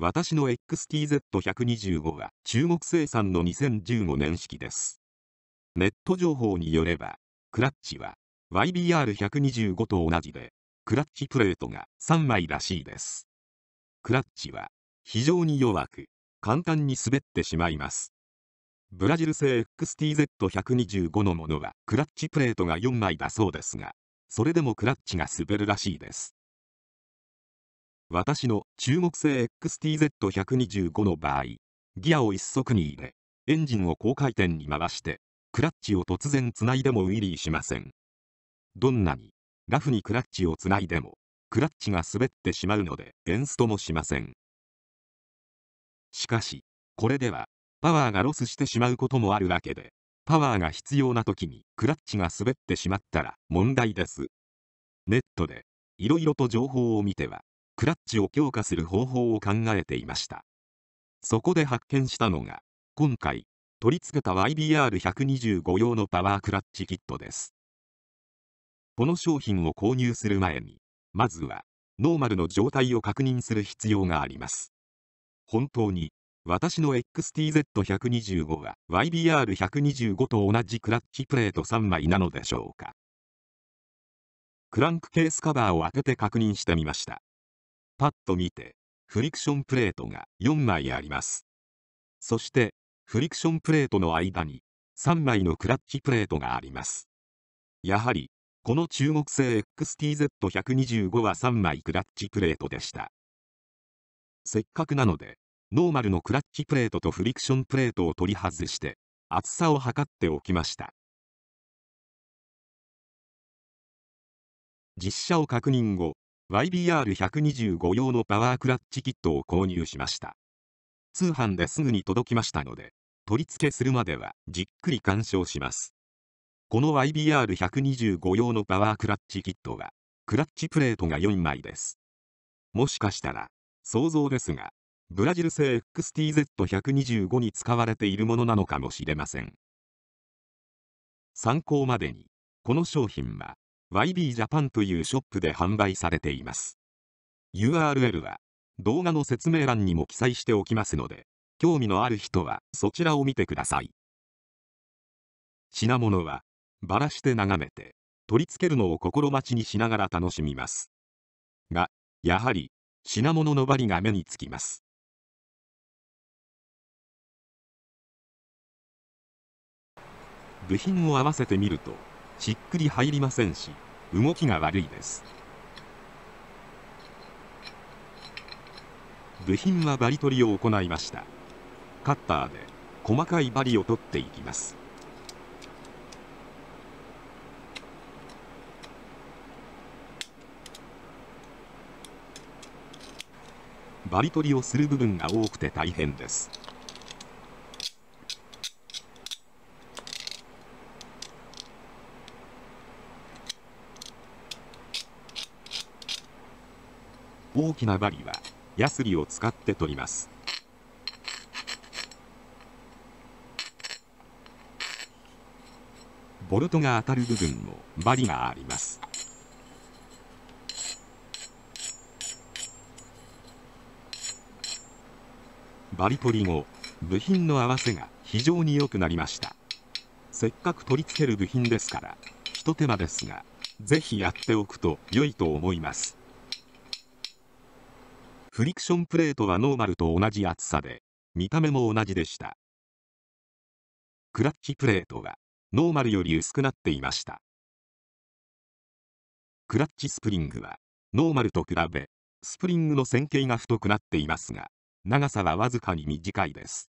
私の XTZ125 は中国生産の2015年式です。ネット情報によれば、クラッチは YBR125 と同じで、クラッチプレートが3枚らしいです。クラッチは非常に弱く、簡単に滑ってしまいます。ブラジル製 XTZ125 のものはクラッチプレートが4枚だそうですが、それでもクラッチが滑るらしいです。私の中国製 XTZ125 の場合、ギアを一足に入れ、エンジンを高回転に回して、クラッチを突然つないでもウィリーしません。どんなに、ラフにクラッチをつないでも、クラッチが滑ってしまうので、エンストもしません。しかし、これでは、パワーがロスしてしまうこともあるわけで、パワーが必要な時にクラッチが滑ってしまったら問題です。ネットで、いろいろと情報を見ては、クラッチを強化する方法を考えていましたそこで発見したのが今回取り付けた YBR125 用のパワークラッチキットですこの商品を購入する前にまずはノーマルの状態を確認する必要があります本当に私の XTZ125 は YBR125 と同じクラッチプレート3枚なのでしょうかクランクケースカバーを開けて確認してみましたパッと見てフリクションプレートが4枚ありますそしてフリクションプレートの間に3枚のクラッチプレートがありますやはりこの中国製 XTZ125 は3枚クラッチプレートでしたせっかくなのでノーマルのクラッチプレートとフリクションプレートを取り外して厚さを測っておきました実写を確認後 YBR125 用のパワークラッチキットを購入しました。通販ですぐに届きましたので、取り付けするまではじっくり鑑賞します。この YBR125 用のパワークラッチキットは、クラッチプレートが4枚です。もしかしたら、想像ですが、ブラジル製 XTZ125 に使われているものなのかもしれません。参考までに、この商品は YB ジャパンというショップで販売されています URL は動画の説明欄にも記載しておきますので興味のある人はそちらを見てください品物はバラして眺めて取り付けるのを心待ちにしながら楽しみますがやはり品物のバリが目につきます部品を合わせてみるとしっくり入りませんし動きが悪いです部品はバリ取りを行いましたカッターで細かいバリを取っていきますバリ取りをする部分が多くて大変です大きな針はヤスリを使って取りますボルトが当たる部分もバリがありますバリ取り後部品の合わせが非常に良くなりましたせっかく取り付ける部品ですから一手間ですがぜひやっておくと良いと思いますフリクションプレートはノーマルと同じ厚さで、見た目も同じでした。クラッチプレートは、ノーマルより薄くなっていました。クラッチスプリングは、ノーマルと比べ、スプリングの線形が太くなっていますが、長さはわずかに短いです。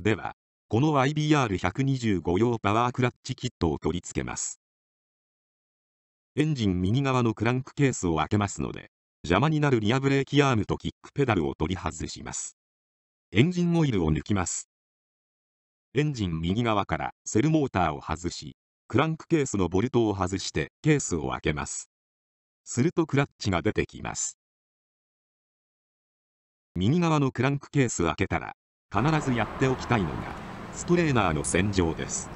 では、この IBR125 用パワークラッチキットを取り付けます。エンジン右側のクランクケースを開けますので、邪魔になるリアブレーキアームとキックペダルを取り外します。エンジンオイルを抜きます。エンジン右側からセルモーターを外し、クランクケースのボルトを外してケースを開けます。するとクラッチが出てきます。右側のクランクケース開けたら、必ずやっておきたいのが、ストレーナーの洗浄です。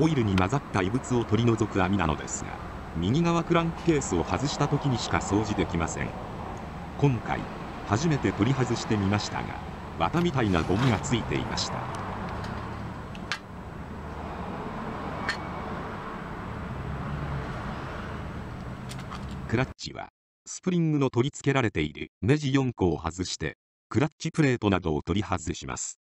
オイルに混ざった異物を取り除く網なのですが、右側クランクケースを外した時にしか掃除できません今回初めて取り外してみましたが綿みたいなゴムがついていましたクラッチはスプリングの取り付けられているネジ4個を外してクラッチプレートなどを取り外します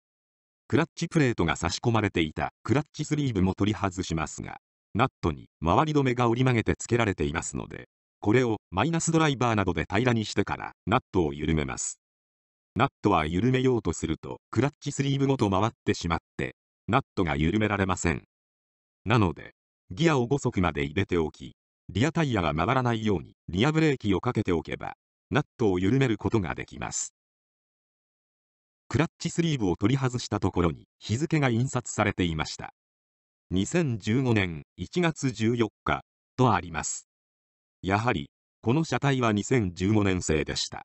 クラッチプレートが差し込まれていたクラッチスリーブも取り外しますがナットに回り止めが折り曲げて付けられていますので、これをマイナスドライバーなどで平らにしてからナットを緩めます。ナットは緩めようとするとクラッチスリーブごと回ってしまって、ナットが緩められません。なので、ギアを5速まで入れておき、リアタイヤが回らないようにリアブレーキをかけておけば、ナットを緩めることができます。クラッチスリーブを取り外したところに日付が印刷されていました。2015年1月14日とありますやはりこの車体は2015年製でした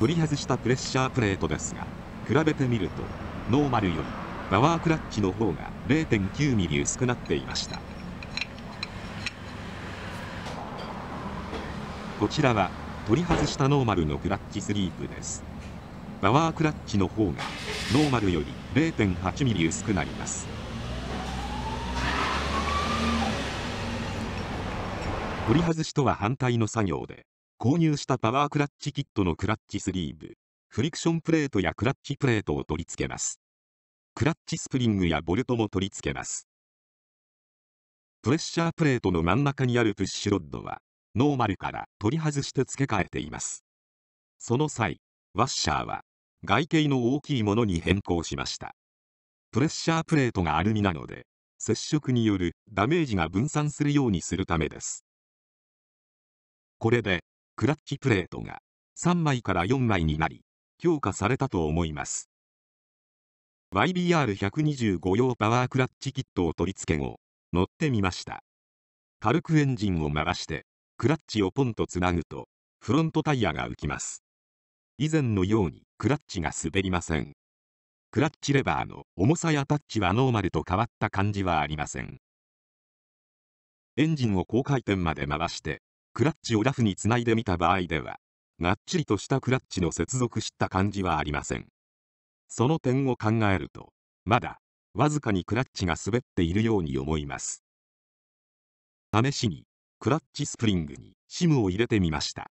取り外したプレッシャープレートですが比べてみるとノーマルよりパワークラッチの方が 0.9mm 薄くなっていましたこちらは取り外したノーマルのクラッチスリープですパワークラッチの方がノーマルより 0.8mm 薄くなります取り外しとは反対の作業で購入したパワークラッチキットのクラッチスリーブフリクションプレートやクラッチプレートを取り付けますクラッチスプリングやボルトも取り付けますプレッシャープレートの真ん中にあるプッシュロッドはノーマルから取り外して付け替えていますその際ワッシャーは外形の大きいものに変更しましたプレッシャープレートがアルミなので接触によるダメージが分散するようにするためですこれでクラッチプレートが3枚から4枚になり強化されたと思います YBR125 用パワークラッチキットを取り付け後乗ってみました軽くエンジンを回してクラッチをポンとつなぐとフロントタイヤが浮きます以前のようにクラッチが滑りません。クラッチレバーの重さやタッチはノーマルと変わった感じはありません。エンジンを高回転まで回して、クラッチをラフにつないでみた場合では、がっちりとしたクラッチの接続した感じはありません。その点を考えると、まだ、わずかにクラッチが滑っているように思います。試しに、クラッチスプリングにシムを入れてみました。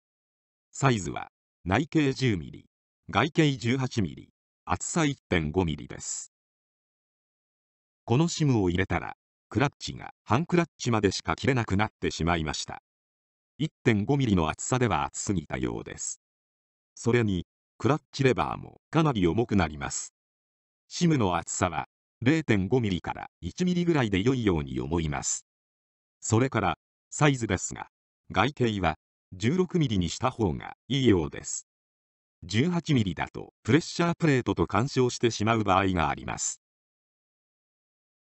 サイズは内径1 0 m 外径 18mm、厚さ 1.5mm です。このシムを入れたら、クラッチが半クラッチまでしか切れなくなってしまいました。1.5mm の厚さでは厚すぎたようです。それに、クラッチレバーもかなり重くなります。シムの厚さは 0.5mm から 1mm ぐらいで良いように思います。それから、サイズですが、外径は1 6ミリにした方がいいようです。1 8ミリだとプレッシャープレートと干渉してしまう場合があります。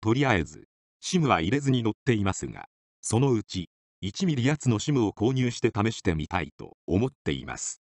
とりあえず、SIM は入れずに乗っていますが、そのうち1ミリやつの SIM を購入して試してみたいと思っています。